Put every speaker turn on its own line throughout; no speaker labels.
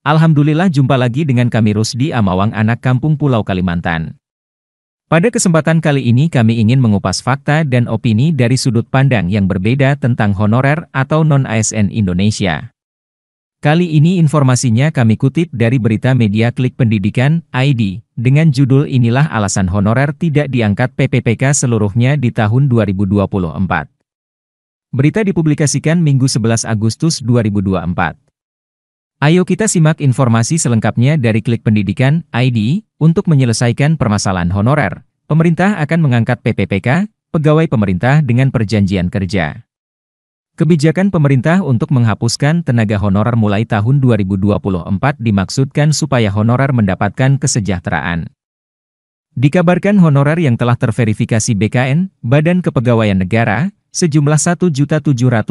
Alhamdulillah jumpa lagi dengan kami Rusdi Amawang anak kampung Pulau Kalimantan. Pada kesempatan kali ini kami ingin mengupas fakta dan opini dari sudut pandang yang berbeda tentang honorer atau non-ASN Indonesia. Kali ini informasinya kami kutip dari berita media Klik Pendidikan, ID, dengan judul Inilah Alasan Honorer Tidak Diangkat PPPK Seluruhnya di Tahun 2024. Berita dipublikasikan Minggu 11 Agustus 2024. Ayo kita simak informasi selengkapnya dari Klik Pendidikan ID untuk menyelesaikan permasalahan honorer. Pemerintah akan mengangkat PPPK, pegawai pemerintah dengan perjanjian kerja. Kebijakan pemerintah untuk menghapuskan tenaga honorer mulai tahun 2024 dimaksudkan supaya honorer mendapatkan kesejahteraan. Dikabarkan honorer yang telah terverifikasi BKN, Badan Kepegawaian Negara, sejumlah 1.788.851.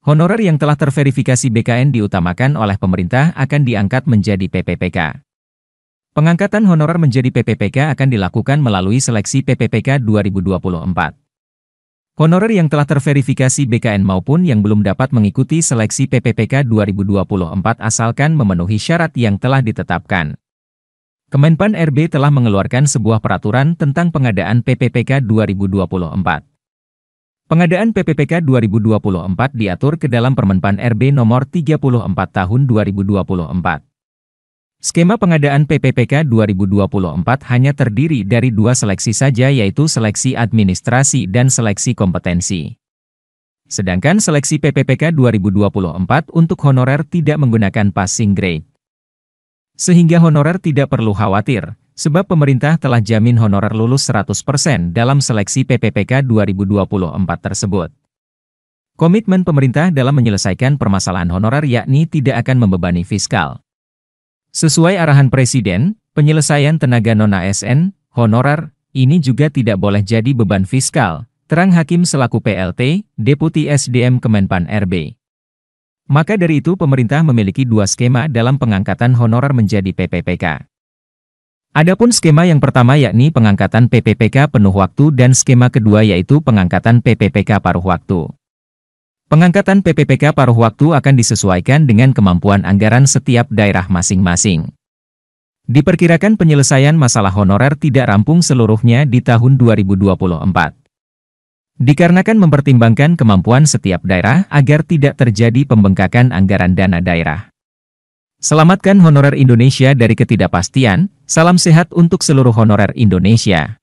Honorer yang telah terverifikasi BKN diutamakan oleh pemerintah akan diangkat menjadi PPPK. Pengangkatan honorer menjadi PPPK akan dilakukan melalui seleksi PPPK 2024. Honorer yang telah terverifikasi BKN maupun yang belum dapat mengikuti seleksi PPPK 2024 asalkan memenuhi syarat yang telah ditetapkan. Kemenpan RB telah mengeluarkan sebuah peraturan tentang pengadaan PPPK 2024. Pengadaan PPPK 2024 diatur ke dalam Permenpan RB nomor 34 tahun 2024. Skema pengadaan PPPK 2024 hanya terdiri dari dua seleksi saja yaitu seleksi administrasi dan seleksi kompetensi. Sedangkan seleksi PPPK 2024 untuk honorer tidak menggunakan passing grade. Sehingga honorer tidak perlu khawatir, Sebab pemerintah telah jamin honorer lulus 100% dalam seleksi PPPK 2024 tersebut. Komitmen pemerintah dalam menyelesaikan permasalahan honorer yakni tidak akan membebani fiskal. Sesuai arahan Presiden, penyelesaian tenaga non-ASN, honorer, ini juga tidak boleh jadi beban fiskal, terang Hakim selaku PLT, Deputi SDM Kemenpan RB. Maka dari itu pemerintah memiliki dua skema dalam pengangkatan honorer menjadi PPPK. Adapun skema yang pertama yakni pengangkatan PPPK penuh waktu dan skema kedua yaitu pengangkatan PPPK paruh waktu. Pengangkatan PPPK paruh waktu akan disesuaikan dengan kemampuan anggaran setiap daerah masing-masing. Diperkirakan penyelesaian masalah honorer tidak rampung seluruhnya di tahun 2024. Dikarenakan mempertimbangkan kemampuan setiap daerah agar tidak terjadi pembengkakan anggaran dana daerah. Selamatkan honorer Indonesia dari ketidakpastian, Salam sehat untuk seluruh honorer Indonesia.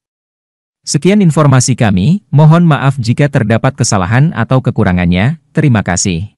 Sekian informasi kami, mohon maaf jika terdapat kesalahan atau kekurangannya, terima kasih.